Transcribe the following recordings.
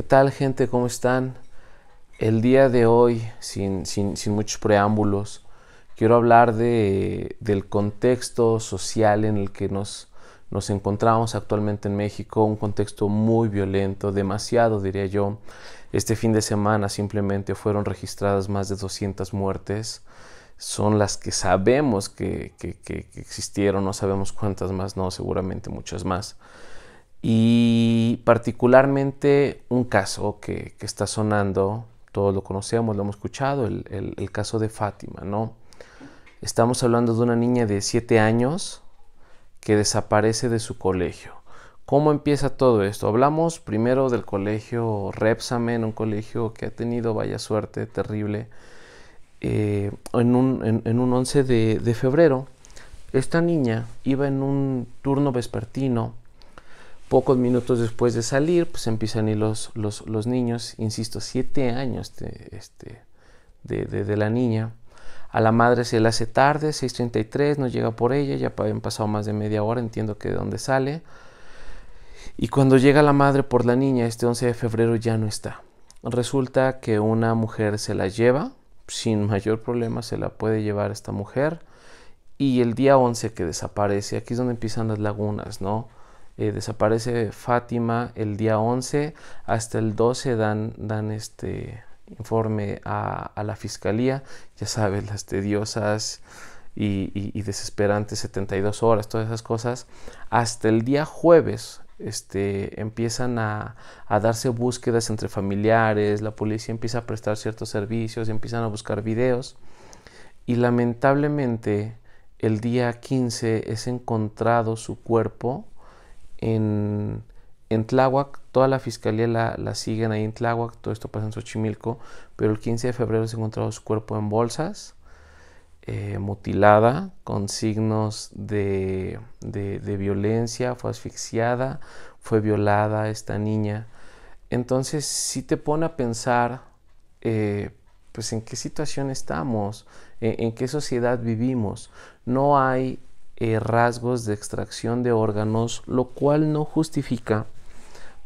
¿Qué tal gente? ¿Cómo están? El día de hoy, sin, muchos preámbulos, quiero hablar de, del contexto social en el que nos, encontramos actualmente en México, un contexto muy violento, demasiado diría yo. Este fin de semana simplemente fueron registradas más de 200 muertes. Son las que sabemos que, que existieron, no sabemos cuántas más, no, seguramente muchas más. Y particularmente un caso que, está sonando, todos lo conocemos, lo hemos escuchado, el, caso de Fátima, ¿no? Estamos hablando de una niña de siete años que desaparece de su colegio. ¿Cómo empieza todo esto? Hablamos primero del colegio Repsamen, un colegio que ha tenido vaya suerte terrible. Eh, en, un, un, 11 de, de febrero, esta niña iba en un turno vespertino Pocos minutos después de salir, pues empiezan a ir los, los, niños, insisto, siete años de, este, de, la niña. A la madre se la hace tarde, 6.33, no llega por ella, ya habían pasado más de media hora, entiendo que de dónde sale. Y cuando llega la madre por la niña, este 11 de febrero ya no está. Resulta que una mujer se la lleva, sin mayor problema se la puede llevar esta mujer. Y el día 11 que desaparece, aquí es donde empiezan las lagunas, ¿no? Eh, desaparece Fátima el día 11, hasta el 12 dan, dan este informe a, la fiscalía, ya sabes, las tediosas y, y, desesperantes 72 horas, todas esas cosas, hasta el día jueves. Este, empiezan a, a darse búsquedas entre familiares, la policía empieza a prestar ciertos servicios, empiezan a buscar videos y lamentablemente el día 15 es encontrado su cuerpo en, en Tláhuac, toda la fiscalía la, la, siguen ahí en Tláhuac, todo esto pasa en Xochimilco, pero el 15 de febrero se encontró su cuerpo en bolsas, eh, mutilada, con signos de, violencia, fue asfixiada, fue violada esta niña. Entonces si te pone a pensar, eh, pues en qué situación estamos, en, en qué sociedad vivimos. No hay eh, rasgos de extracción de órganos, lo cual no justifica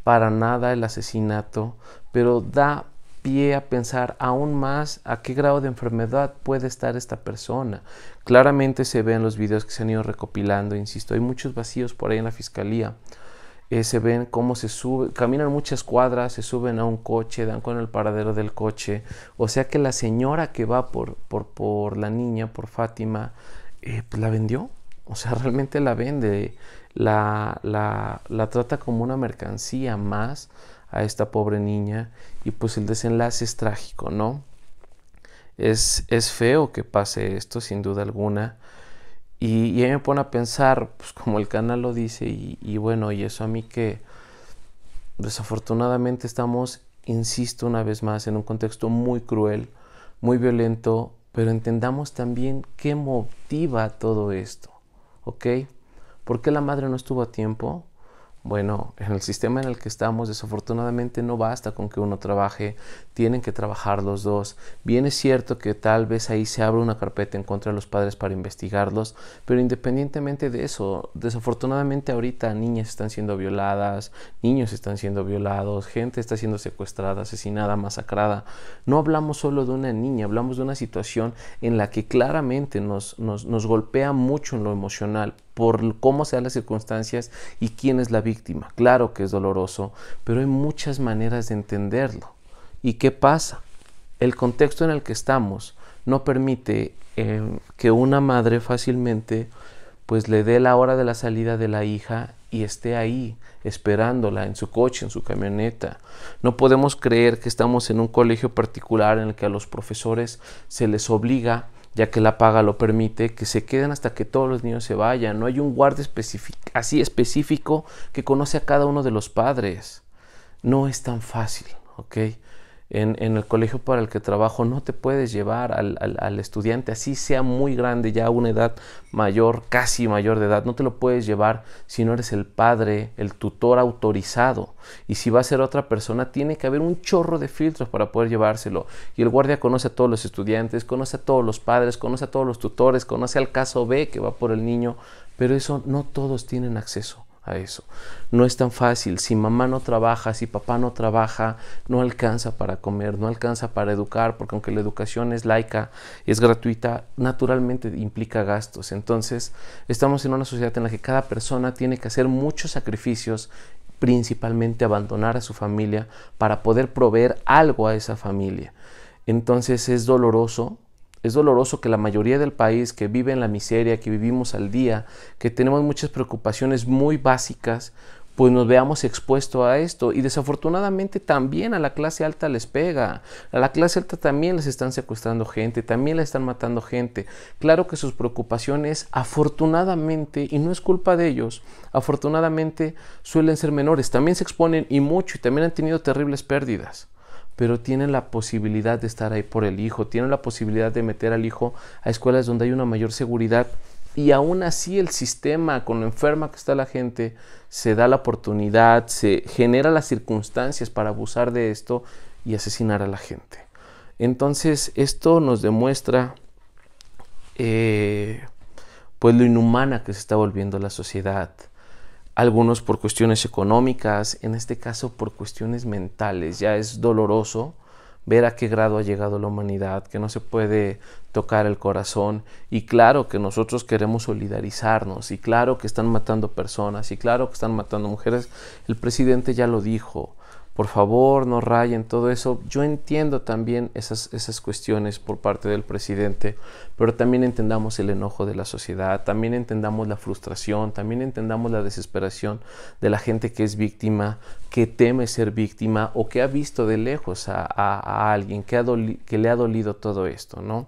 para nada el asesinato, pero da pie a pensar aún más a qué grado de enfermedad puede estar esta persona. Claramente se ve en los videos que se han ido recopilando, insisto, hay muchos vacíos por ahí en la fiscalía. Eh, se ven cómo se sube, caminan muchas cuadras, se suben a un coche, dan con el paradero del coche. O sea que la señora que va por, por, por la niña, por Fátima, eh, pues la vendió. O sea, realmente la vende, la, trata como una mercancía más a esta pobre niña y pues el desenlace es trágico, ¿no? Es, es feo que pase esto, sin duda alguna. Y, ahí me pone a pensar, pues como el canal lo dice, y, y bueno, y eso a mí que desafortunadamente estamos, insisto una vez más, en un contexto muy cruel, muy violento, pero entendamos también qué motiva todo esto. ¿ok? ¿Por qué la madre no estuvo a tiempo? Bueno, en el sistema en el que estamos desafortunadamente no basta con que uno trabaje, tienen que trabajar los dos. Bien es cierto que tal vez ahí se abre una carpeta en contra de los padres para investigarlos, pero independientemente de eso, desafortunadamente ahorita niñas están siendo violadas, niños están siendo violados, gente está siendo secuestrada, asesinada, masacrada. No hablamos solo de una niña, hablamos de una situación en la que claramente nos, nos, nos golpea mucho en lo emocional por cómo sean las circunstancias y quién es la víctima. Claro que es doloroso, pero hay muchas maneras de entenderlo. ¿Y qué pasa? El contexto en el que estamos no permite eh, que una madre fácilmente pues le dé la hora de la salida de la hija y esté ahí esperándola en su coche, en su camioneta. No podemos creer que estamos en un colegio particular en el que a los profesores se les obliga ya que la paga lo permite, que se queden hasta que todos los niños se vayan. No hay un guardia así específico que conoce a cada uno de los padres. No es tan fácil, ¿ok? en, el colegio para el que trabajo, no te puedes llevar al, al, estudiante, así sea muy grande, ya una edad mayor, casi mayor de edad, no te lo puedes llevar si no eres el padre, el tutor autorizado. Y si va a ser otra persona, tiene que haber un chorro de filtros para poder llevárselo. Y el guardia conoce a todos los estudiantes, conoce a todos los padres, conoce a todos los tutores, conoce al caso B que va por el niño, pero eso no todos tienen acceso a eso. No es tan fácil. Si mamá no trabaja, si papá no trabaja, no alcanza para comer, no alcanza para educar, porque aunque la educación es laica y es gratuita, naturalmente implica gastos. Entonces, estamos en una sociedad en la que cada persona tiene que hacer muchos sacrificios principalmente abandonar a su familia para poder proveer algo a esa familia. Entonces es doloroso es doloroso que la mayoría del país que vive en la miseria, que vivimos al día, que tenemos muchas preocupaciones muy básicas, pues nos veamos expuestos a esto. Y desafortunadamente también a la clase alta les pega. A la clase alta también les están secuestrando gente, también les están matando gente. Claro que sus preocupaciones, afortunadamente, y no es culpa de ellos, afortunadamente suelen ser menores. También se exponen y mucho y también han tenido terribles pérdidas pero tienen la posibilidad de estar ahí por el hijo, tienen la posibilidad de meter al hijo a escuelas donde hay una mayor seguridad y aún así el sistema, con lo enferma que está la gente, se da la oportunidad, se genera las circunstancias para abusar de esto y asesinar a la gente. Entonces esto nos demuestra eh, pues lo inhumana que se está volviendo la sociedad, algunos por cuestiones económicas, en este caso por cuestiones mentales. Ya es doloroso ver a qué grado ha llegado la humanidad, que no se puede tocar el corazón y claro que nosotros queremos solidarizarnos y claro que están matando personas y claro que están matando mujeres. El presidente ya lo dijo, por favor no rayen todo eso. Yo entiendo también esas, esas cuestiones por parte del presidente, pero también entendamos el enojo de la sociedad, también entendamos la frustración, también entendamos la desesperación de la gente que es víctima, que teme ser víctima o que ha visto de lejos a, alguien que, ha que le ha dolido todo esto, ¿no?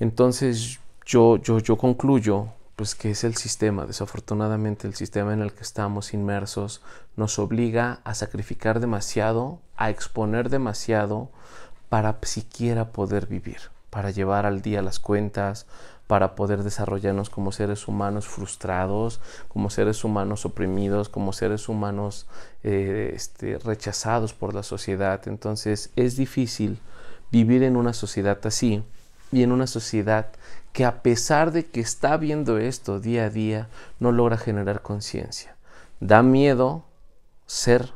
Entonces yo, yo, yo concluyo pues que es el sistema. Desafortunadamente el sistema en el que estamos inmersos nos obliga a sacrificar demasiado, a exponer demasiado para siquiera poder vivir, para llevar al día las cuentas, para poder desarrollarnos como seres humanos frustrados, como seres humanos oprimidos, como seres humanos eh, este, rechazados por la sociedad. Entonces es difícil vivir en una sociedad así y en una sociedad que a pesar de que está viendo esto día a día, no logra generar conciencia. Da miedo ser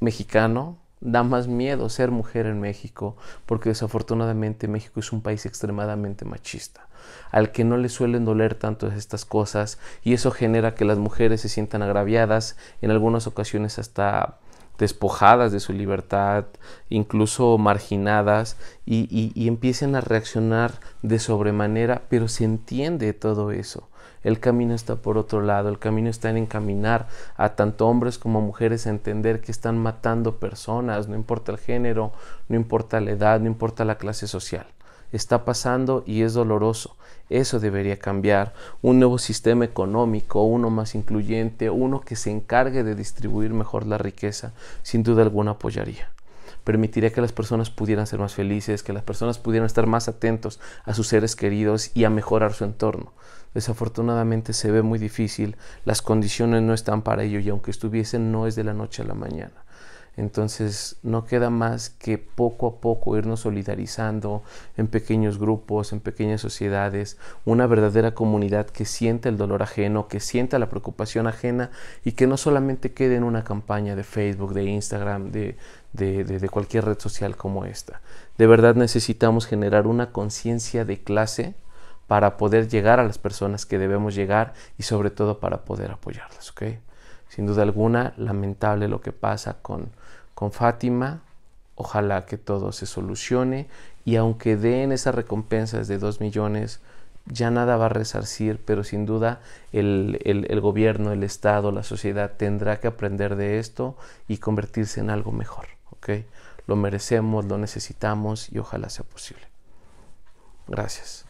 mexicano, da más miedo ser mujer en México, porque desafortunadamente México es un país extremadamente machista, al que no le suelen doler tantas estas cosas, y eso genera que las mujeres se sientan agraviadas, en algunas ocasiones hasta despojadas de su libertad, incluso marginadas, y, empiecen a reaccionar de sobremanera, pero se entiende todo eso. El camino está por otro lado, el camino está en encaminar a tanto hombres como mujeres a entender que están matando personas, no importa el género, no importa la edad, no importa la clase social está pasando y es doloroso. Eso debería cambiar. Un nuevo sistema económico, uno más incluyente, uno que se encargue de distribuir mejor la riqueza, sin duda alguna apoyaría. Permitiría que las personas pudieran ser más felices, que las personas pudieran estar más atentos a sus seres queridos y a mejorar su entorno. Desafortunadamente se ve muy difícil, las condiciones no están para ello y aunque estuviesen no es de la noche a la mañana. Entonces no queda más que poco a poco irnos solidarizando en pequeños grupos, en pequeñas sociedades, una verdadera comunidad que sienta el dolor ajeno, que sienta la preocupación ajena y que no solamente quede en una campaña de Facebook, de Instagram, de, de, cualquier red social como esta. De verdad necesitamos generar una conciencia de clase para poder llegar a las personas que debemos llegar y sobre todo para poder apoyarlas. ¿okay? Sin duda alguna, lamentable lo que pasa con, con Fátima, ojalá que todo se solucione y aunque den esas recompensas de 2 millones, ya nada va a resarcir, pero sin duda el, el, gobierno, el Estado, la sociedad tendrá que aprender de esto y convertirse en algo mejor. ¿okay? Lo merecemos, lo necesitamos y ojalá sea posible. Gracias.